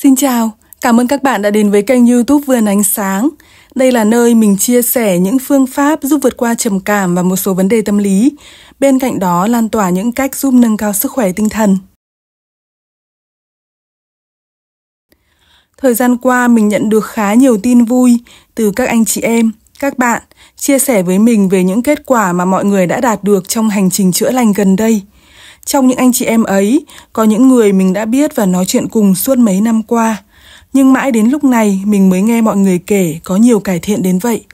Xin chào, cảm ơn các bạn đã đến với kênh youtube Vườn Ánh Sáng. Đây là nơi mình chia sẻ những phương pháp giúp vượt qua trầm cảm và một số vấn đề tâm lý. Bên cạnh đó lan tỏa những cách giúp nâng cao sức khỏe tinh thần. Thời gian qua mình nhận được khá nhiều tin vui từ các anh chị em, các bạn chia sẻ với mình về những kết quả mà mọi người đã đạt được trong hành trình chữa lành gần đây – trong những anh chị em ấy, có những người mình đã biết và nói chuyện cùng suốt mấy năm qua. Nhưng mãi đến lúc này mình mới nghe mọi người kể có nhiều cải thiện đến vậy.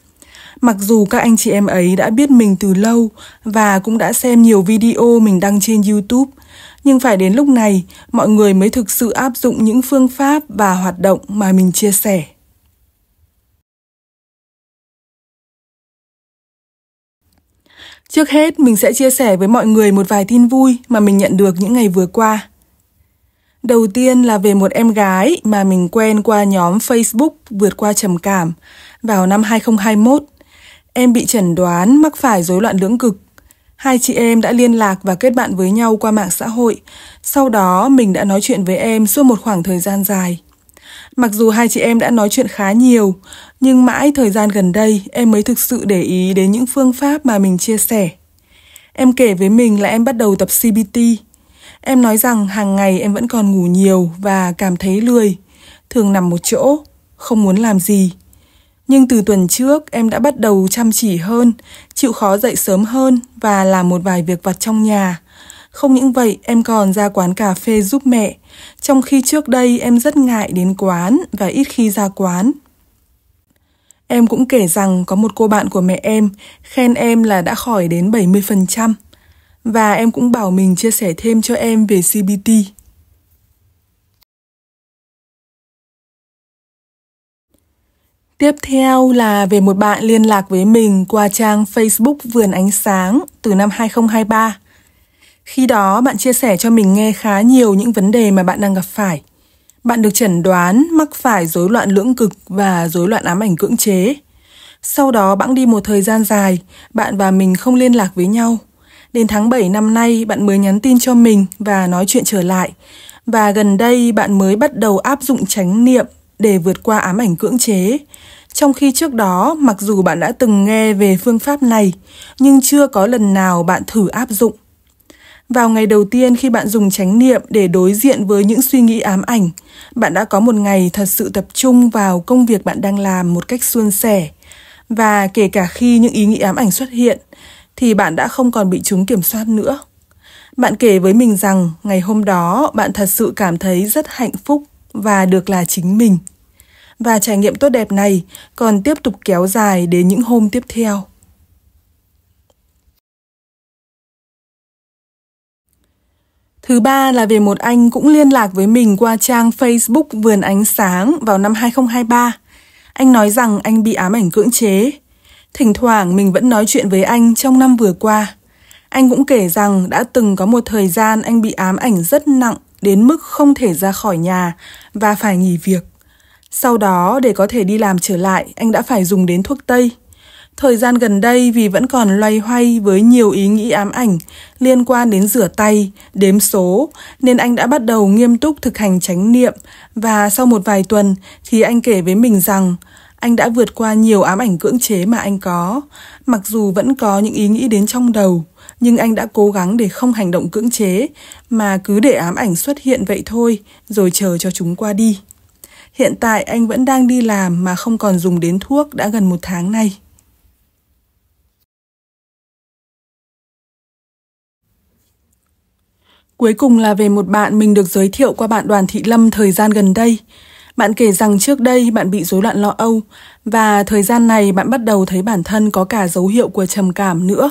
Mặc dù các anh chị em ấy đã biết mình từ lâu và cũng đã xem nhiều video mình đăng trên YouTube, nhưng phải đến lúc này mọi người mới thực sự áp dụng những phương pháp và hoạt động mà mình chia sẻ. Trước hết, mình sẽ chia sẻ với mọi người một vài tin vui mà mình nhận được những ngày vừa qua. Đầu tiên là về một em gái mà mình quen qua nhóm Facebook vượt qua trầm cảm vào năm 2021. Em bị chẩn đoán mắc phải rối loạn lưỡng cực. Hai chị em đã liên lạc và kết bạn với nhau qua mạng xã hội. Sau đó mình đã nói chuyện với em suốt một khoảng thời gian dài. Mặc dù hai chị em đã nói chuyện khá nhiều, nhưng mãi thời gian gần đây em mới thực sự để ý đến những phương pháp mà mình chia sẻ. Em kể với mình là em bắt đầu tập CBT. Em nói rằng hàng ngày em vẫn còn ngủ nhiều và cảm thấy lười, thường nằm một chỗ, không muốn làm gì. Nhưng từ tuần trước em đã bắt đầu chăm chỉ hơn, chịu khó dậy sớm hơn và làm một vài việc vặt trong nhà. Không những vậy, em còn ra quán cà phê giúp mẹ, trong khi trước đây em rất ngại đến quán và ít khi ra quán. Em cũng kể rằng có một cô bạn của mẹ em khen em là đã khỏi đến 70% và em cũng bảo mình chia sẻ thêm cho em về CBT. Tiếp theo là về một bạn liên lạc với mình qua trang Facebook Vườn Ánh Sáng từ năm 2023. Khi đó bạn chia sẻ cho mình nghe khá nhiều những vấn đề mà bạn đang gặp phải. Bạn được chẩn đoán mắc phải rối loạn lưỡng cực và rối loạn ám ảnh cưỡng chế. Sau đó bẵng đi một thời gian dài, bạn và mình không liên lạc với nhau. Đến tháng 7 năm nay, bạn mới nhắn tin cho mình và nói chuyện trở lại. Và gần đây bạn mới bắt đầu áp dụng chánh niệm để vượt qua ám ảnh cưỡng chế. Trong khi trước đó, mặc dù bạn đã từng nghe về phương pháp này, nhưng chưa có lần nào bạn thử áp dụng. Vào ngày đầu tiên khi bạn dùng chánh niệm để đối diện với những suy nghĩ ám ảnh, bạn đã có một ngày thật sự tập trung vào công việc bạn đang làm một cách suôn sẻ. Và kể cả khi những ý nghĩ ám ảnh xuất hiện, thì bạn đã không còn bị chúng kiểm soát nữa. Bạn kể với mình rằng ngày hôm đó bạn thật sự cảm thấy rất hạnh phúc và được là chính mình. Và trải nghiệm tốt đẹp này còn tiếp tục kéo dài đến những hôm tiếp theo. Thứ ba là về một anh cũng liên lạc với mình qua trang Facebook Vườn Ánh Sáng vào năm 2023. Anh nói rằng anh bị ám ảnh cưỡng chế. Thỉnh thoảng mình vẫn nói chuyện với anh trong năm vừa qua. Anh cũng kể rằng đã từng có một thời gian anh bị ám ảnh rất nặng đến mức không thể ra khỏi nhà và phải nghỉ việc. Sau đó để có thể đi làm trở lại, anh đã phải dùng đến thuốc tây. Thời gian gần đây vì vẫn còn loay hoay với nhiều ý nghĩ ám ảnh liên quan đến rửa tay, đếm số, nên anh đã bắt đầu nghiêm túc thực hành chánh niệm và sau một vài tuần thì anh kể với mình rằng anh đã vượt qua nhiều ám ảnh cưỡng chế mà anh có, mặc dù vẫn có những ý nghĩ đến trong đầu, nhưng anh đã cố gắng để không hành động cưỡng chế mà cứ để ám ảnh xuất hiện vậy thôi rồi chờ cho chúng qua đi. Hiện tại anh vẫn đang đi làm mà không còn dùng đến thuốc đã gần một tháng nay. Cuối cùng là về một bạn mình được giới thiệu qua bạn Đoàn Thị Lâm thời gian gần đây. Bạn kể rằng trước đây bạn bị rối loạn lo âu và thời gian này bạn bắt đầu thấy bản thân có cả dấu hiệu của trầm cảm nữa.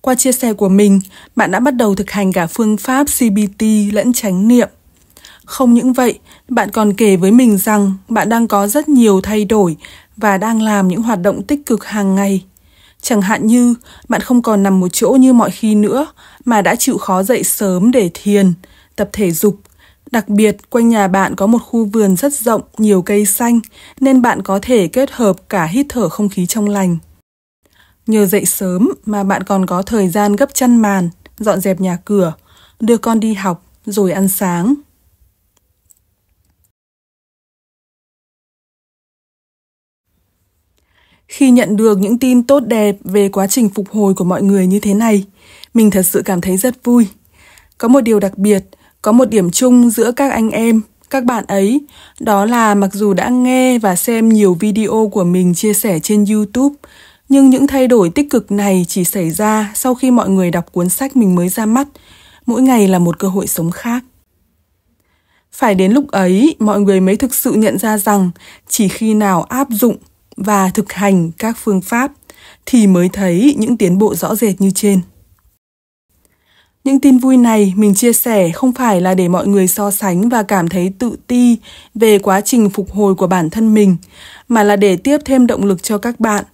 Qua chia sẻ của mình, bạn đã bắt đầu thực hành cả phương pháp CBT lẫn chánh niệm. Không những vậy, bạn còn kể với mình rằng bạn đang có rất nhiều thay đổi và đang làm những hoạt động tích cực hàng ngày Chẳng hạn như bạn không còn nằm một chỗ như mọi khi nữa mà đã chịu khó dậy sớm để thiền, tập thể dục. Đặc biệt, quanh nhà bạn có một khu vườn rất rộng, nhiều cây xanh nên bạn có thể kết hợp cả hít thở không khí trong lành. Nhờ dậy sớm mà bạn còn có thời gian gấp chăn màn, dọn dẹp nhà cửa, đưa con đi học rồi ăn sáng. Khi nhận được những tin tốt đẹp về quá trình phục hồi của mọi người như thế này, mình thật sự cảm thấy rất vui. Có một điều đặc biệt, có một điểm chung giữa các anh em, các bạn ấy, đó là mặc dù đã nghe và xem nhiều video của mình chia sẻ trên YouTube, nhưng những thay đổi tích cực này chỉ xảy ra sau khi mọi người đọc cuốn sách mình mới ra mắt. Mỗi ngày là một cơ hội sống khác. Phải đến lúc ấy, mọi người mới thực sự nhận ra rằng chỉ khi nào áp dụng và thực hành các phương pháp thì mới thấy những tiến bộ rõ rệt như trên. Những tin vui này mình chia sẻ không phải là để mọi người so sánh và cảm thấy tự ti về quá trình phục hồi của bản thân mình, mà là để tiếp thêm động lực cho các bạn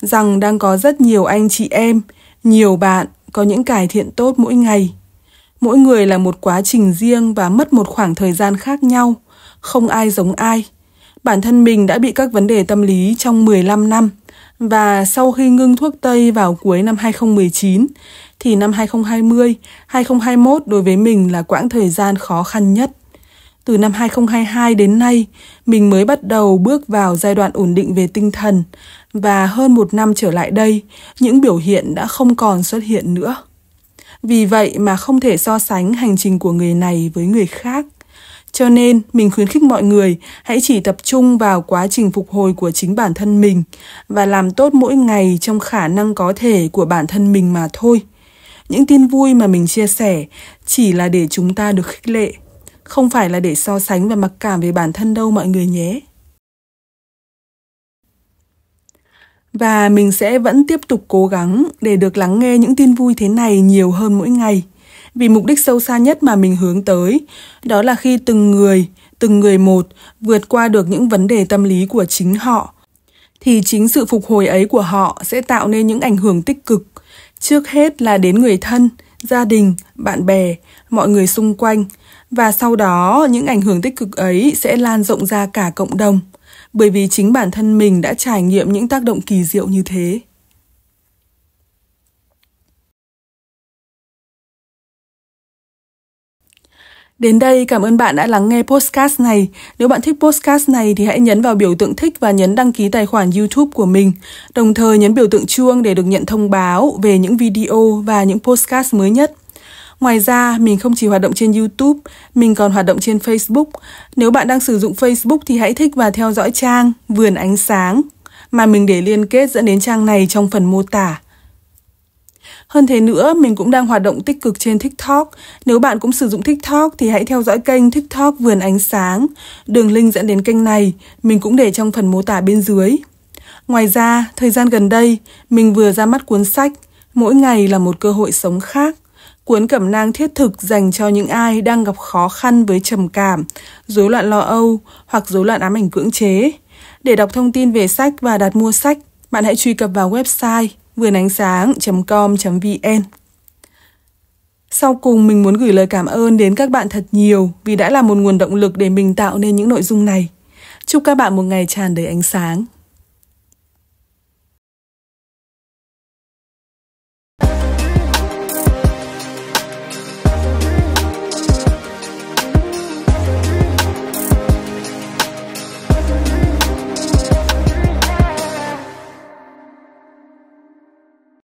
rằng đang có rất nhiều anh chị em, nhiều bạn có những cải thiện tốt mỗi ngày. Mỗi người là một quá trình riêng và mất một khoảng thời gian khác nhau, không ai giống ai Bản thân mình đã bị các vấn đề tâm lý trong 15 năm và sau khi ngưng thuốc Tây vào cuối năm 2019 thì năm 2020, 2021 đối với mình là quãng thời gian khó khăn nhất. Từ năm 2022 đến nay, mình mới bắt đầu bước vào giai đoạn ổn định về tinh thần và hơn một năm trở lại đây, những biểu hiện đã không còn xuất hiện nữa. Vì vậy mà không thể so sánh hành trình của người này với người khác. Cho nên, mình khuyến khích mọi người hãy chỉ tập trung vào quá trình phục hồi của chính bản thân mình và làm tốt mỗi ngày trong khả năng có thể của bản thân mình mà thôi. Những tin vui mà mình chia sẻ chỉ là để chúng ta được khích lệ, không phải là để so sánh và mặc cảm về bản thân đâu mọi người nhé. Và mình sẽ vẫn tiếp tục cố gắng để được lắng nghe những tin vui thế này nhiều hơn mỗi ngày vì mục đích sâu xa nhất mà mình hướng tới, đó là khi từng người, từng người một vượt qua được những vấn đề tâm lý của chính họ thì chính sự phục hồi ấy của họ sẽ tạo nên những ảnh hưởng tích cực, trước hết là đến người thân, gia đình, bạn bè, mọi người xung quanh và sau đó những ảnh hưởng tích cực ấy sẽ lan rộng ra cả cộng đồng bởi vì chính bản thân mình đã trải nghiệm những tác động kỳ diệu như thế Đến đây, cảm ơn bạn đã lắng nghe podcast này. Nếu bạn thích podcast này thì hãy nhấn vào biểu tượng thích và nhấn đăng ký tài khoản YouTube của mình. Đồng thời nhấn biểu tượng chuông để được nhận thông báo về những video và những podcast mới nhất. Ngoài ra, mình không chỉ hoạt động trên YouTube, mình còn hoạt động trên Facebook. Nếu bạn đang sử dụng Facebook thì hãy thích và theo dõi trang Vườn Ánh Sáng mà mình để liên kết dẫn đến trang này trong phần mô tả. Hơn thế nữa, mình cũng đang hoạt động tích cực trên TikTok. Nếu bạn cũng sử dụng TikTok thì hãy theo dõi kênh TikTok Vườn Ánh Sáng. Đường link dẫn đến kênh này, mình cũng để trong phần mô tả bên dưới. Ngoài ra, thời gian gần đây, mình vừa ra mắt cuốn sách Mỗi ngày là một cơ hội sống khác. Cuốn cẩm nang thiết thực dành cho những ai đang gặp khó khăn với trầm cảm, rối loạn lo âu hoặc rối loạn ám ảnh cưỡng chế. Để đọc thông tin về sách và đặt mua sách, bạn hãy truy cập vào website ánh sáng com vn Sau cùng, mình muốn gửi lời cảm ơn đến các bạn thật nhiều vì đã là một nguồn động lực để mình tạo nên những nội dung này. Chúc các bạn một ngày tràn đầy ánh sáng.